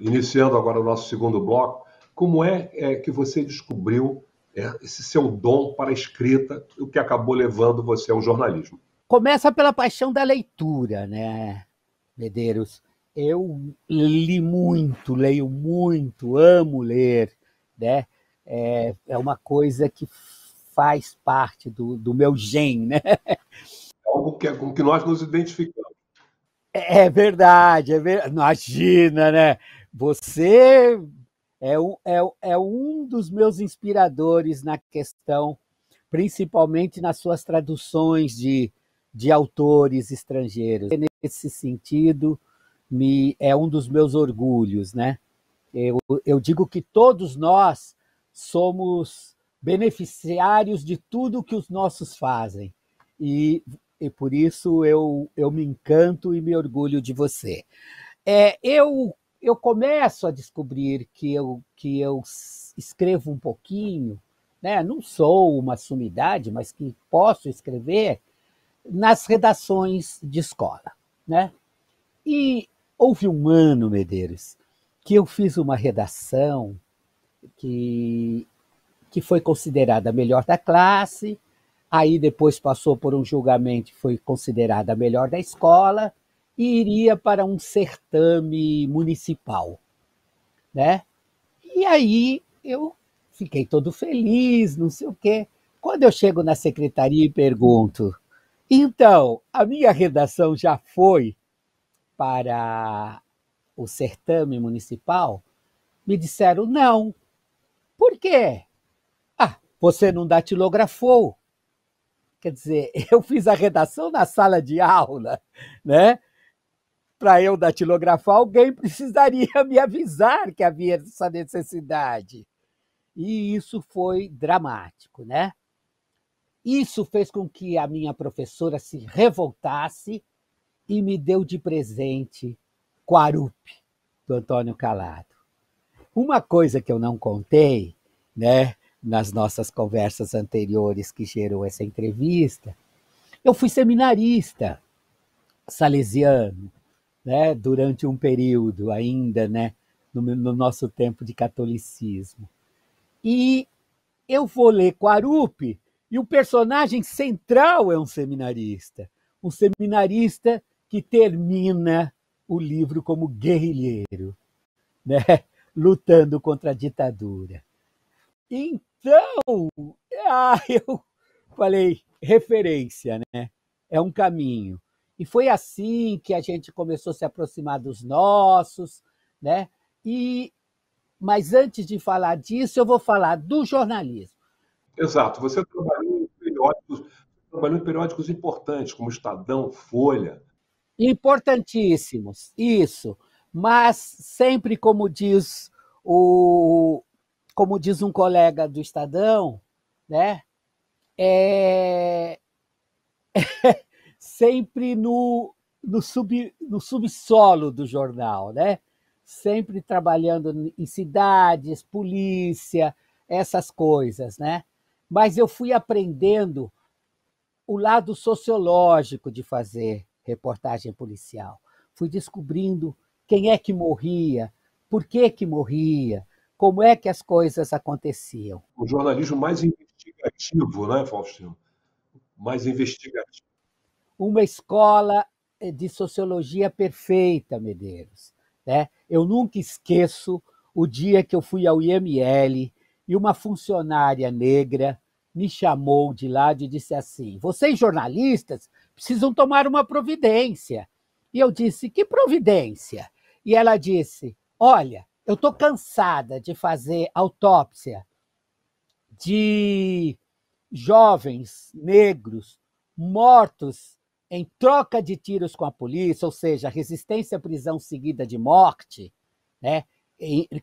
iniciando agora o nosso segundo bloco, como é, é que você descobriu é, esse seu dom para a escrita, o que acabou levando você ao jornalismo? Começa pela paixão da leitura, né, Medeiros? Eu li muito, leio muito, amo ler, né? É, é uma coisa que faz parte do, do meu gen, né? É algo que, é, com que nós nos identificamos. É, é verdade, é verdade. Imagina, né? Você é, é, é um dos meus inspiradores na questão, principalmente nas suas traduções de, de autores estrangeiros. Nesse sentido, me, é um dos meus orgulhos, né? Eu, eu digo que todos nós somos beneficiários de tudo que os nossos fazem. E, e por isso eu, eu me encanto e me orgulho de você. É, eu eu começo a descobrir que eu, que eu escrevo um pouquinho, né? não sou uma sumidade, mas que posso escrever nas redações de escola. Né? E houve um ano, Medeiros, que eu fiz uma redação que, que foi considerada a melhor da classe, aí depois passou por um julgamento, foi considerada a melhor da escola, e iria para um certame municipal, né? E aí eu fiquei todo feliz, não sei o quê. Quando eu chego na secretaria e pergunto, então, a minha redação já foi para o certame municipal? Me disseram não. Por quê? Ah, você não datilografou. Quer dizer, eu fiz a redação na sala de aula, né? para eu datilografar, alguém precisaria me avisar que havia essa necessidade. E isso foi dramático, né? Isso fez com que a minha professora se revoltasse e me deu de presente Quarup, do Antônio Calado. Uma coisa que eu não contei, né, nas nossas conversas anteriores que gerou essa entrevista, eu fui seminarista salesiano né, durante um período ainda, né, no, no nosso tempo de catolicismo. E eu vou ler Quarupi e o personagem central é um seminarista, um seminarista que termina o livro como guerrilheiro, né, lutando contra a ditadura. Então, ah, eu falei referência, né? É um caminho. E foi assim que a gente começou a se aproximar dos nossos, né? E mas antes de falar disso, eu vou falar do jornalismo. Exato. Você trabalhou em periódicos, trabalhou em periódicos importantes, como Estadão, Folha. Importantíssimos, isso. Mas sempre como diz o como diz um colega do Estadão, né? É... sempre no, no, sub, no subsolo do jornal, né? Sempre trabalhando em cidades, polícia, essas coisas, né? Mas eu fui aprendendo o lado sociológico de fazer reportagem policial. Fui descobrindo quem é que morria, por que que morria, como é que as coisas aconteciam. O jornalismo mais investigativo, né, Faustino? Mais investigativo uma escola eh, de sociologia perfeita, Medeiros. Né? Eu nunca esqueço o dia que eu fui ao IML e uma funcionária negra me chamou de lá e disse assim: Vocês jornalistas precisam tomar uma providência. E eu disse: Que providência? E ela disse: Olha, eu estou cansada de fazer autópsia de jovens negros mortos em troca de tiros com a polícia, ou seja, resistência à prisão seguida de morte, né?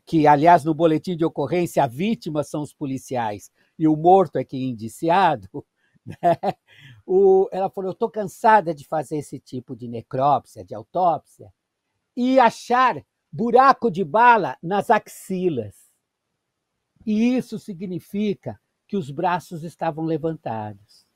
que, aliás, no boletim de ocorrência, a vítima são os policiais e o morto é que é indiciado, né? o, ela falou: Eu estou cansada de fazer esse tipo de necrópsia, de autópsia, e achar buraco de bala nas axilas. E isso significa que os braços estavam levantados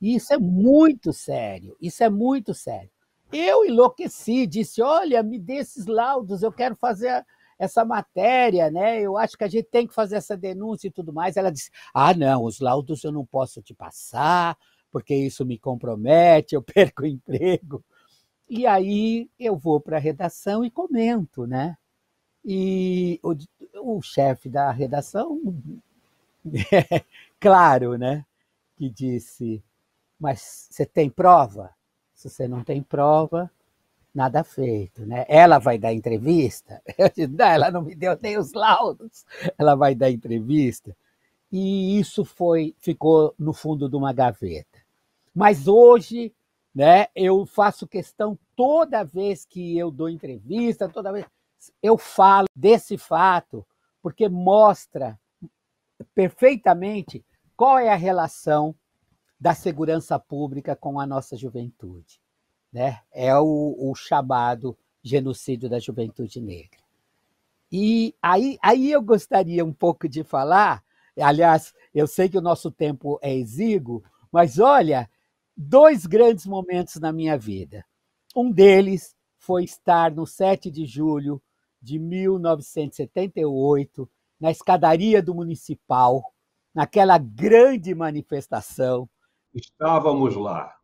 isso é muito sério, isso é muito sério. Eu enlouqueci, disse: olha, me dê esses laudos, eu quero fazer essa matéria, né? Eu acho que a gente tem que fazer essa denúncia e tudo mais. Ela disse: ah, não, os laudos eu não posso te passar, porque isso me compromete, eu perco o emprego. E aí eu vou para a redação e comento, né? E o, o chefe da redação, claro, né? Que disse: mas você tem prova? Se você não tem prova, nada feito, né? Ela vai dar entrevista? Eu disse, não, ela não me deu nem os laudos. Ela vai dar entrevista. E isso foi ficou no fundo de uma gaveta. Mas hoje, né, eu faço questão toda vez que eu dou entrevista, toda vez eu falo desse fato, porque mostra perfeitamente qual é a relação da segurança pública com a nossa juventude. Né? É o, o chamado genocídio da juventude negra. E aí, aí eu gostaria um pouco de falar, aliás, eu sei que o nosso tempo é exíguo, mas olha, dois grandes momentos na minha vida. Um deles foi estar no 7 de julho de 1978, na escadaria do Municipal, naquela grande manifestação Estávamos lá.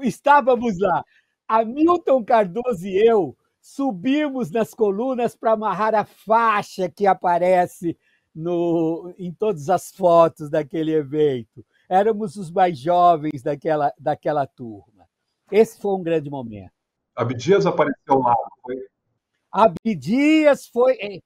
Estávamos lá. Hamilton Cardoso e eu subimos nas colunas para amarrar a faixa que aparece no, em todas as fotos daquele evento. Éramos os mais jovens daquela, daquela turma. Esse foi um grande momento. Abdias apareceu lá, foi? Abdias foi, é,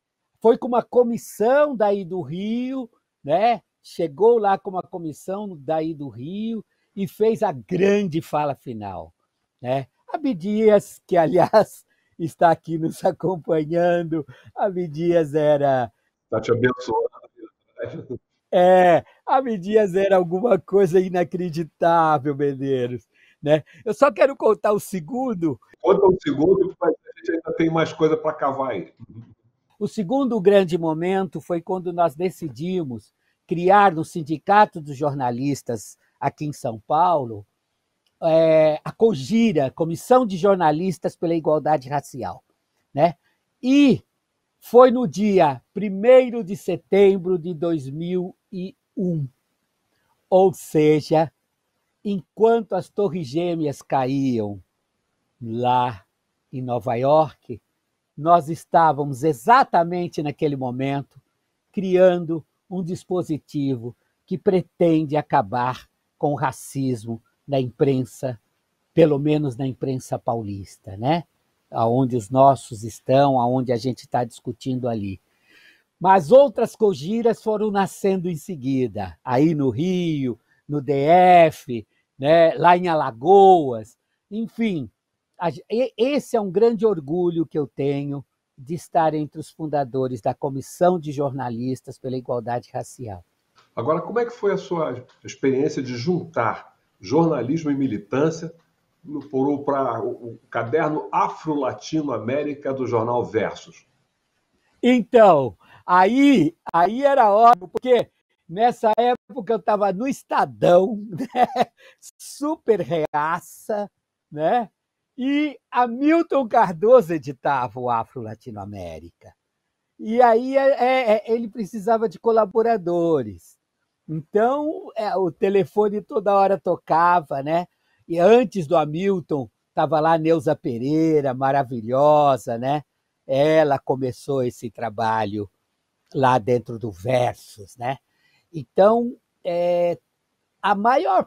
foi com uma comissão daí do Rio, né? chegou lá com uma comissão daí do Rio e fez a grande fala final. Né? Abidias que aliás está aqui nos acompanhando, Abidias era. Está te abençoando. É, Abidias era alguma coisa inacreditável, Medeiros. Né? Eu só quero contar o segundo. Conta o segundo, mas a gente ainda tem mais coisa para cavar aí. O segundo grande momento foi quando nós decidimos criar no Sindicato dos Jornalistas aqui em São Paulo é, a COGIRA, Comissão de Jornalistas pela Igualdade Racial. Né? E foi no dia 1 de setembro de 2001, ou seja, enquanto as Torres Gêmeas caíam lá em Nova York, nós estávamos exatamente naquele momento criando um dispositivo que pretende acabar com o racismo na imprensa, pelo menos na imprensa paulista, né? Aonde os nossos estão, aonde a gente está discutindo ali. Mas outras cogiras foram nascendo em seguida, aí no Rio, no DF, né? lá em Alagoas, enfim. Esse é um grande orgulho que eu tenho de estar entre os fundadores da Comissão de Jornalistas pela Igualdade Racial. Agora, como é que foi a sua experiência de juntar jornalismo e militância para o caderno Afro-Latino América do jornal Versos? Então, aí, aí era óbvio, porque nessa época eu estava no Estadão, né? super reaça, né? E Hamilton Cardoso editava o Afro Latinoamérica. E aí é, é, é, ele precisava de colaboradores. Então é, o telefone toda hora tocava, né? E antes do Hamilton estava lá a Neuza Pereira, maravilhosa, né? Ela começou esse trabalho lá dentro do Versos, né? Então é, a maior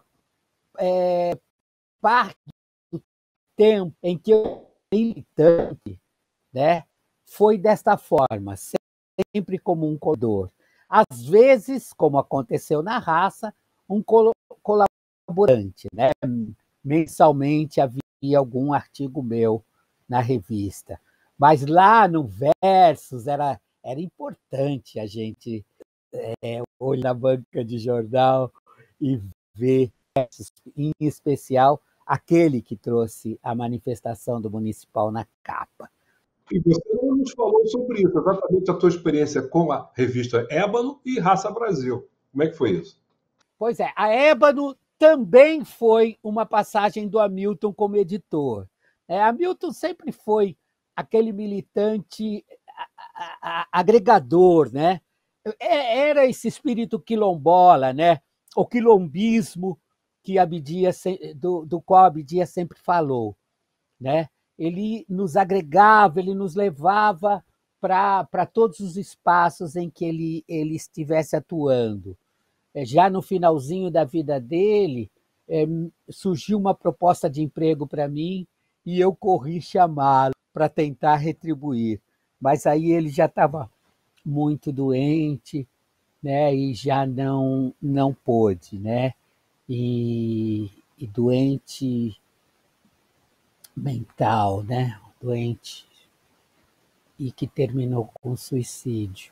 é, parte tempo em que eu militante, né, foi desta forma, sempre como um codor. Às vezes, como aconteceu na raça, um col colaborante, né? Mensalmente havia algum artigo meu na revista. Mas lá no Versus era, era importante a gente é, olhar na banca de jornal e ver, em especial, aquele que trouxe a manifestação do municipal na capa. E você não nos falou sobre isso, exatamente a sua experiência com a revista Ébano e Raça Brasil. Como é que foi isso? Pois é, a Ébano também foi uma passagem do Hamilton como editor. É, Hamilton sempre foi aquele militante agregador, né? É, era esse espírito quilombola, né? O quilombismo que Abdias, do, do qual Abdias sempre falou. Né? Ele nos agregava, ele nos levava para todos os espaços em que ele, ele estivesse atuando. É, já no finalzinho da vida dele, é, surgiu uma proposta de emprego para mim e eu corri chamá-lo para tentar retribuir. Mas aí ele já estava muito doente, né? E já não não pôde, né? e, e doente mental, né? Doente e que terminou com suicídio.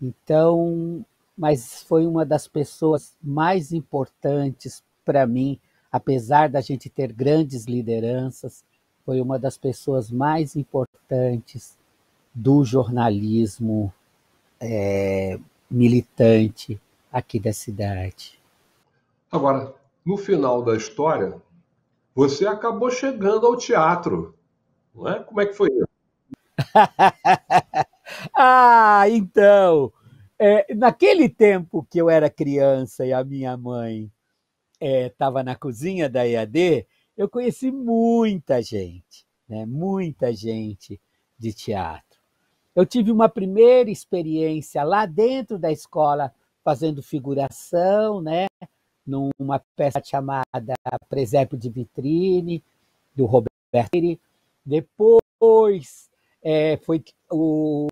Então, mas foi uma das pessoas mais importantes para mim, apesar da gente ter grandes lideranças, foi uma das pessoas mais importantes do jornalismo é, militante aqui da cidade. Agora, no final da história, você acabou chegando ao teatro, não é? Como é que foi isso? ah, então, é, naquele tempo que eu era criança e a minha mãe estava é, na cozinha da EAD, eu conheci muita gente, né? muita gente de teatro. Eu tive uma primeira experiência lá dentro da escola, fazendo figuração, né? numa peça chamada Presépio de Vitrine, do Roberto. Depois é, foi o,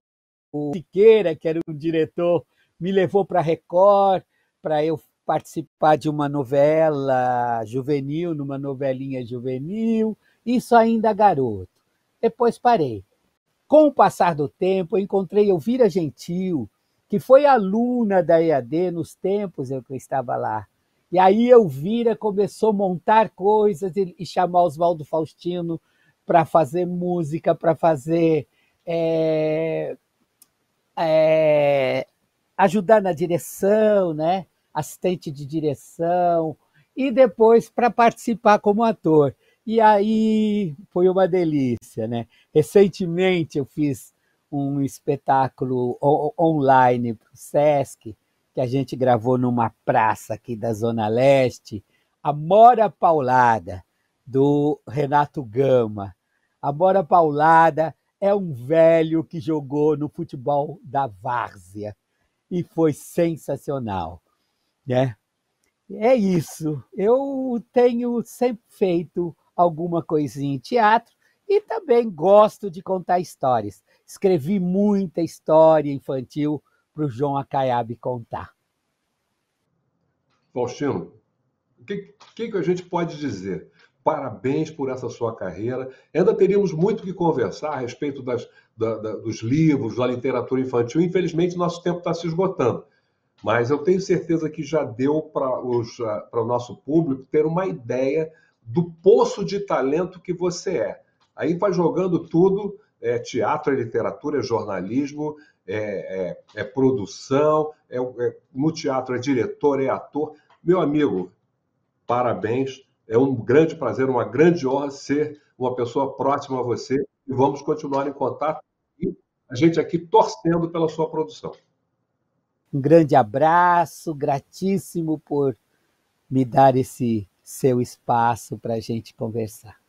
o Siqueira, que era o diretor, me levou para Record para eu participar de uma novela juvenil, numa novelinha juvenil, isso ainda garoto. Depois parei. Com o passar do tempo, eu encontrei Elvira Gentil, que foi aluna da EAD nos tempos em que eu estava lá. E aí Elvira começou a montar coisas e, e chamar Oswaldo Faustino para fazer música, para fazer. É, é, ajudar na direção, né? assistente de direção, e depois para participar como ator. E aí foi uma delícia, né? Recentemente eu fiz um espetáculo online para o Sesc, que a gente gravou numa praça aqui da Zona Leste, a Mora Paulada, do Renato Gama. A Mora Paulada é um velho que jogou no futebol da várzea e foi sensacional, né? É isso. Eu tenho sempre feito alguma coisinha em teatro e também gosto de contar histórias. Escrevi muita história infantil para o João Acaiabe contar. Faustino, o que, que, que a gente pode dizer? Parabéns por essa sua carreira. Ainda teríamos muito que conversar a respeito das, da, da, dos livros, da literatura infantil. Infelizmente, nosso tempo está se esgotando. Mas eu tenho certeza que já deu para ah, o nosso público ter uma ideia do poço de talento que você é. Aí vai jogando tudo: é teatro, é literatura, é jornalismo, é, é, é produção, é, é, no teatro é diretor, é ator. Meu amigo, parabéns. É um grande prazer, uma grande honra ser uma pessoa próxima a você e vamos continuar em contato. E a gente aqui torcendo pela sua produção. Um grande abraço, gratíssimo por me dar esse seu espaço para a gente conversar.